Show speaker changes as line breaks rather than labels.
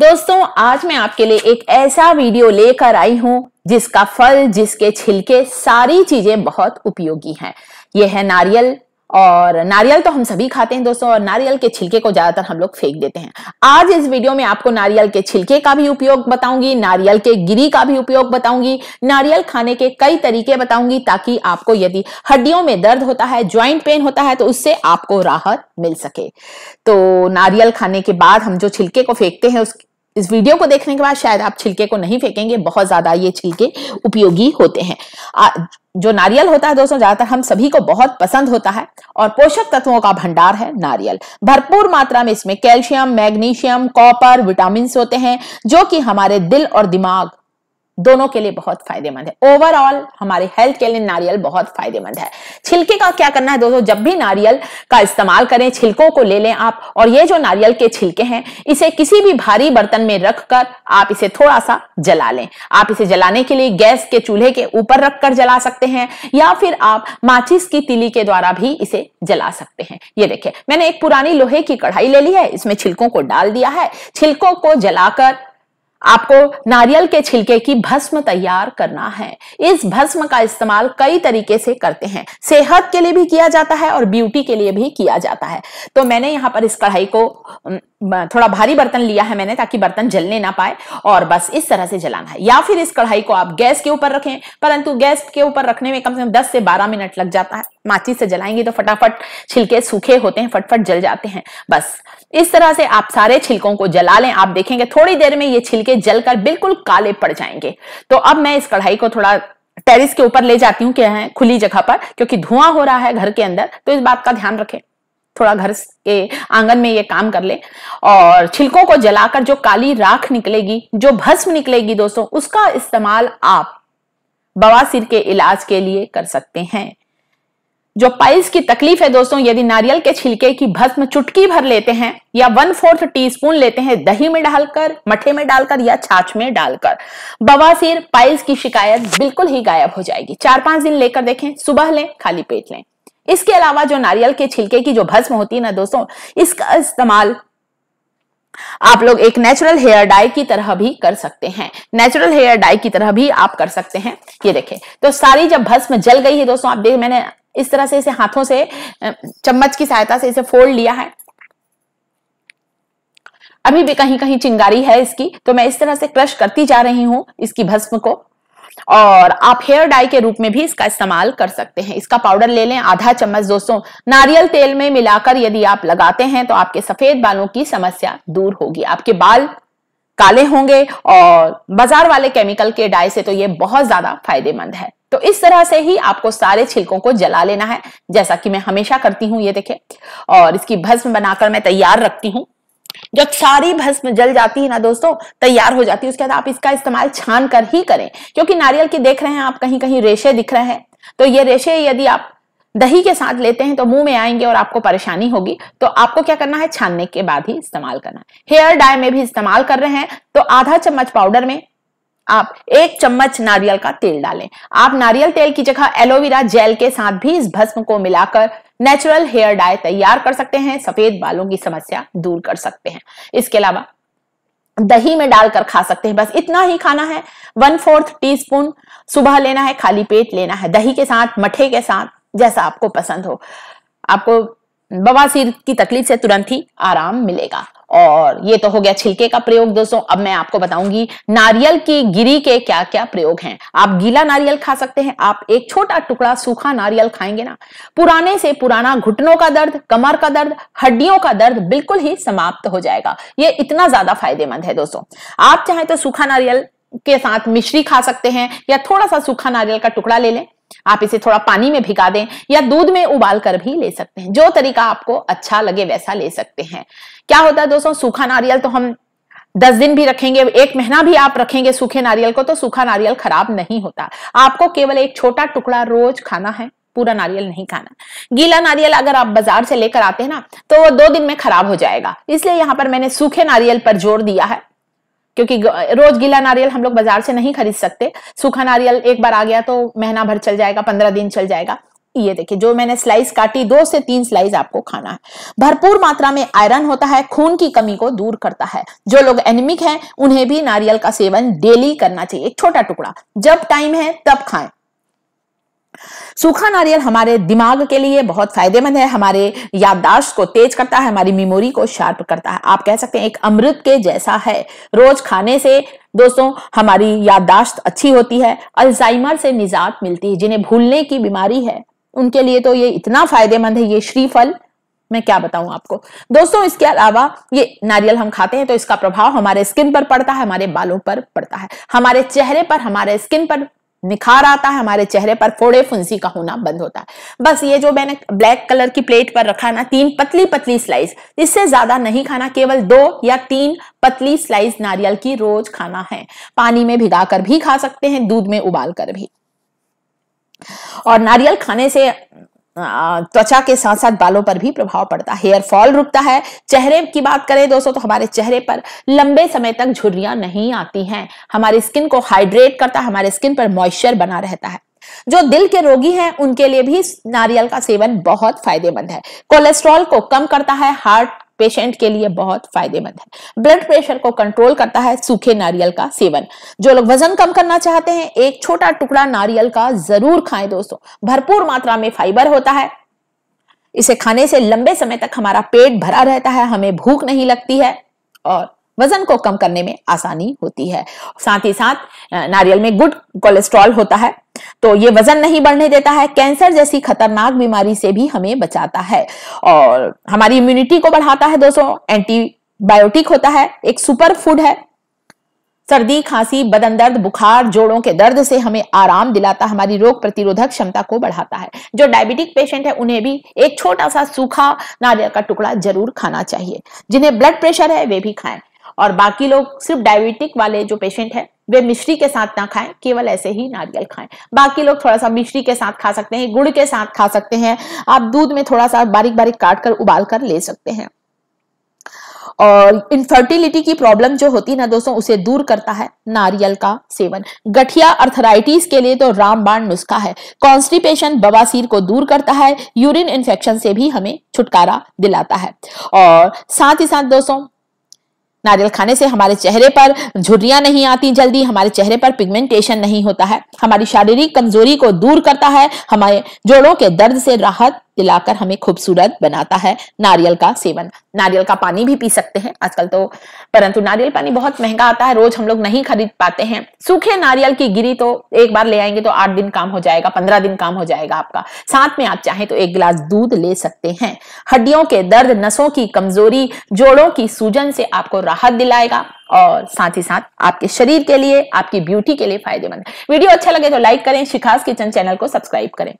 दोस्तों आज मैं आपके लिए एक ऐसा वीडियो लेकर आई हूं जिसका फल जिसके छिलके सारी चीजें बहुत उपयोगी हैं यह है नारियल और नारियल तो हम सभी खाते हैं दोस्तों और नारियल के छिलके को ज्यादातर हम लोग फेंक देते हैं आज इस वीडियो में आपको नारियल के छिलके का भी उपयोग बताऊंगी नारियल के गिरी का भी उपयोग बताऊंगी नारियल खाने के कई तरीके बताऊंगी ताकि आपको यदि हड्डियों में दर्द होता है ज्वाइंट पेन होता है तो उससे आपको राहत मिल सके तो नारियल खाने के बाद हम जो छिलके को फेंकते हैं उस इस वीडियो को देखने के बाद शायद आप छिलके को नहीं फेंकेंगे बहुत ज्यादा ये छिलके उपयोगी होते हैं आ, जो नारियल होता है दोस्तों ज्यादातर हम सभी को बहुत पसंद होता है और पोषक तत्वों का भंडार है नारियल भरपूर मात्रा में इसमें कैल्शियम मैग्नीशियम कॉपर विटामिन होते हैं जो कि हमारे दिल और दिमाग दोनों के लिए बहुत फायदेमंद है ओवरऑल हमारे हेल्थ के लिए नारियल बहुत फायदेमंद है छिलके का क्या करना है दोस्तों जब भी नारियल का इस्तेमाल करें छिलकों को ले लें आप और ये जो नारियल के छिलके हैं इसे किसी भी भारी बर्तन में रखकर आप इसे थोड़ा सा जला लें आप इसे जलाने के लिए गैस के चूल्हे के ऊपर रखकर जला सकते हैं या फिर आप माचिस की तिली के द्वारा भी इसे जला सकते हैं ये देखिये मैंने एक पुरानी लोहे की कढ़ाई ले ली है इसमें छिलकों को डाल दिया है छिलकों को जलाकर आपको नारियल के छिलके की भस्म तैयार करना है इस भस्म का इस्तेमाल कई तरीके से करते हैं सेहत के लिए भी किया जाता है और ब्यूटी के लिए भी किया जाता है तो मैंने यहाँ पर इस कढ़ाई को थोड़ा भारी बर्तन लिया है मैंने ताकि बर्तन जलने ना पाए और बस इस तरह से जलाना है या फिर इस कढ़ाई को आप गैस के ऊपर रखें परंतु गैस के ऊपर रखने में कम से कम दस से बारह मिनट लग जाता है माचिस से जलाएंगे तो फटाफट छिलके सूखे होते हैं फटफट जल जाते हैं बस इस तरह से आप सारे छिलकों को जला लें आप देखेंगे थोड़ी देर में ये छिलके जलकर बिल्कुल काले पड़ जाएंगे तो अब मैं इस कढ़ाई को थोड़ा टेरिस के ऊपर ले जाती हूँ क्या है खुली जगह पर क्योंकि धुआं हो रहा है घर के अंदर तो इस बात का ध्यान रखें थोड़ा घर के आंगन में ये काम कर ले और छिलकों को जलाकर जो काली राख निकलेगी जो भस्म निकलेगी दोस्तों उसका इस्तेमाल आप बवासीर के इलाज के लिए कर सकते हैं जो पाइल्स की तकलीफ है दोस्तों यदि नारियल के छिलके की भस्म चुटकी भर लेते हैं या वन फोर्थ टीस्पून लेते हैं दही में डालकर मठे में डालकर या छाछ में डालकर बवासीर पाइल्स की शिकायत बिल्कुल ही गायब हो जाएगी चार पांच दिन लेकर देखें सुबह लें खाली पेट लें इसके अलावा जो नारियल के छिलके की जो भस्म होती है ना दोस्तों इसका इस्तेमाल आप लोग एक नेचुरल हेयर डाई की तरह भी कर सकते हैं नेचुरल हेयर डाई की तरह भी आप कर सकते हैं ये देखे तो सारी जब भस्म जल गई है दोस्तों आप देख मैंने इस तरह से इसे हाथों से चम्मच की सहायता से इसे फोल्ड लिया है अभी भी कहीं कहीं चिंगारी है इसकी तो मैं इस तरह से क्रश करती जा रही हूं इसकी भस्म को और आप हेयर डाई के रूप में भी इसका इस्तेमाल कर सकते हैं इसका पाउडर ले लें आधा चम्मच दोस्तों नारियल तेल में मिलाकर यदि आप लगाते हैं तो आपके सफेद बालों की समस्या दूर होगी आपके बाल काले होंगे और बाजार वाले केमिकल के डाई से तो ये बहुत ज्यादा फायदेमंद है तो इस तरह से ही आपको सारे छिलकों को जला लेना है जैसा कि मैं हमेशा करती हूँ ये देखें और इसकी भस्म बनाकर मैं तैयार रखती हूँ जब सारी भस्म जल जाती है ना दोस्तों तैयार हो जाती है उसके बाद आप इसका इस्तेमाल छान कर ही करें क्योंकि नारियल के देख रहे हैं आप कहीं कहीं रेशे दिख रहे हैं तो ये रेशे यदि आप दही के साथ लेते हैं तो मुंह में आएंगे और आपको परेशानी होगी तो आपको क्या करना है छानने के बाद ही इस्तेमाल करना हेयर डाई में भी इस्तेमाल कर रहे हैं तो आधा चम्मच पाउडर में आप एक चम्मच नारियल का तेल डालें आप नारियल तेल की जगह एलोवेरा जेल के साथ भी इस भस्म को मिलाकर नेचुरल हेयर डाय तैयार कर सकते हैं सफेद बालों की समस्या दूर कर सकते हैं इसके अलावा दही में डालकर खा सकते हैं बस इतना ही खाना है वन फोर्थ टी स्पून सुबह लेना है खाली पेट लेना है दही के साथ मठे के साथ जैसा आपको पसंद हो आपको बवासीर की तकलीफ से तुरंत ही आराम मिलेगा और ये तो हो गया छिलके का प्रयोग दोस्तों अब मैं आपको बताऊंगी नारियल की गिरी के क्या क्या प्रयोग हैं आप गीला नारियल खा सकते हैं आप एक छोटा टुकड़ा सूखा नारियल खाएंगे ना पुराने से पुराना घुटनों का दर्द कमर का दर्द हड्डियों का दर्द बिल्कुल ही समाप्त हो जाएगा ये इतना ज्यादा फायदेमंद है दोस्तों आप चाहे तो सूखा नारियल के साथ मिश्री खा सकते हैं या थोड़ा सा सूखा नारियल का टुकड़ा ले लें आप इसे थोड़ा पानी में भिगा दें या दूध में उबाल कर भी ले सकते हैं जो तरीका आपको अच्छा लगे वैसा ले सकते हैं क्या होता है दोस्तों सूखा नारियल तो हम दस दिन भी रखेंगे एक महीना भी आप रखेंगे सूखे नारियल को तो सूखा नारियल खराब नहीं होता आपको केवल एक छोटा टुकड़ा रोज खाना है पूरा नारियल नहीं खाना गीला नारियल अगर आप बाजार से लेकर आते हैं ना तो वो दो दिन में खराब हो जाएगा इसलिए यहां पर मैंने सूखे नारियल पर जोर दिया है क्योंकि रोज गीला नारियल हम लोग बाजार से नहीं खरीद सकते सूखा नारियल एक बार आ गया तो महीना भर चल जाएगा पंद्रह दिन चल जाएगा ये देखिए जो मैंने स्लाइस काटी दो से तीन स्लाइस आपको खाना है भरपूर मात्रा में आयरन होता है खून की कमी को दूर करता है जो लोग एनिमिक हैं उन्हें भी नारियल का सेवन डेली करना चाहिए एक छोटा टुकड़ा जब टाइम है तब खाएं सूखा नारियल हमारे दिमाग के लिए बहुत फायदेमंद है हमारे याददाश्त को तेज करता है हमारी मेमोरी को शार्प करता है आप कह सकते हैं एक अमृत के जैसा है रोज खाने से दोस्तों हमारी याददाश्त अच्छी होती है अल्जाइमर से निजात मिलती है जिन्हें भूलने की बीमारी है उनके लिए तो ये इतना फायदेमंद है ये श्रीफल मैं क्या बताऊं आपको दोस्तों इसके अलावा ये नारियल हम खाते हैं तो इसका प्रभाव हमारे स्किन पर पड़ता है हमारे बालों पर पड़ता है हमारे चेहरे पर हमारे स्किन पर निखार आता है हमारे चेहरे पर फोड़े फुंसी का होना बंद होता है बस ये जो मैंने ब्लैक कलर की प्लेट पर रखा ना तीन पतली पतली स्लाइस इससे ज्यादा नहीं खाना केवल दो या तीन पतली स्लाइस नारियल की रोज खाना है पानी में भिगाकर भी खा सकते हैं दूध में उबाल कर भी और नारियल खाने से त्वचा के साथ साथ बालों पर भी प्रभाव पड़ता है हेयर फॉल रुकता है चेहरे की बात करें दोस्तों तो हमारे चेहरे पर लंबे समय तक झुर्रियां नहीं आती हैं हमारी स्किन को हाइड्रेट करता है हमारे स्किन पर मॉइस्चर बना रहता है जो दिल के रोगी हैं उनके लिए भी नारियल का सेवन बहुत फायदेमंद है कोलेस्ट्रॉल को कम करता है हार्ट पेशेंट के लिए बहुत फायदेमंद है ब्लड प्रेशर को कंट्रोल करता है सूखे नारियल का सेवन जो लोग वजन कम करना चाहते हैं एक छोटा टुकड़ा नारियल का जरूर खाएं दोस्तों भरपूर मात्रा में फाइबर होता है इसे खाने से लंबे समय तक हमारा पेट भरा रहता है हमें भूख नहीं लगती है और वजन को कम करने में आसानी होती है साथ ही साथ नारियल में गुड कोलेस्ट्रॉल होता है तो ये वजन नहीं बढ़ने देता है कैंसर जैसी खतरनाक बीमारी से भी हमें बचाता है और हमारी इम्यूनिटी को बढ़ाता है दोस्तों एंटीबायोटिक होता है एक सुपर फूड है सर्दी खांसी बदन दर्द बुखार जोड़ों के दर्द से हमें आराम दिलाता हमारी रोग प्रतिरोधक क्षमता को बढ़ाता है जो डायबिटिक पेशेंट है उन्हें भी एक छोटा सा सूखा नारियल का टुकड़ा जरूर खाना चाहिए जिन्हें ब्लड प्रेशर है वे भी खाएं और बाकी लोग सिर्फ डायबिटिक वाले जो पेशेंट है वे मिश्री के साथ ना खाएं केवल ऐसे ही नारियल खाएं बाकी लोग थोड़ा सा मिश्री के साथ खा सकते हैं गुड़ के साथ खा सकते हैं आप दूध में थोड़ा सा बारीक बारीक काट कर उबाल कर ले सकते हैं और इनफर्टिलिटी की प्रॉब्लम जो होती है ना दोस्तों उसे दूर करता है नारियल का सेवन गठिया अर्थराइटिस के लिए तो रामबाण नुस्खा है कॉन्स्टिपेशन बवासीर को दूर करता है यूरिन इन्फेक्शन से भी हमें छुटकारा दिलाता है और साथ ही साथ दोस्तों नारियल खाने से हमारे चेहरे पर झुर्रियां नहीं आती जल्दी हमारे चेहरे पर पिगमेंटेशन नहीं होता है हमारी शारीरिक कमजोरी को दूर करता है हमारे जोड़ों के दर्द से राहत दिलाकर हमें खूबसूरत बनाता है नारियल का सेवन नारियल का पानी भी पी सकते हैं आजकल तो परंतु नारियल पानी बहुत महंगा आता है रोज हम लोग नहीं खरीद पाते हैं सूखे नारियल की गिरी तो एक बार ले आएंगे तो आठ दिन काम हो जाएगा पंद्रह दिन काम हो जाएगा आपका साथ में आप चाहें तो एक गिलास दूध ले सकते हैं हड्डियों के दर्द नसों की कमजोरी जोड़ों की सूजन से आपको राहत दिलाएगा और साथ ही साथ आपके शरीर के लिए आपकी ब्यूटी के लिए फायदेमंद वीडियो अच्छा लगे तो लाइक करें शिखास किचन चैनल को सब्सक्राइब करें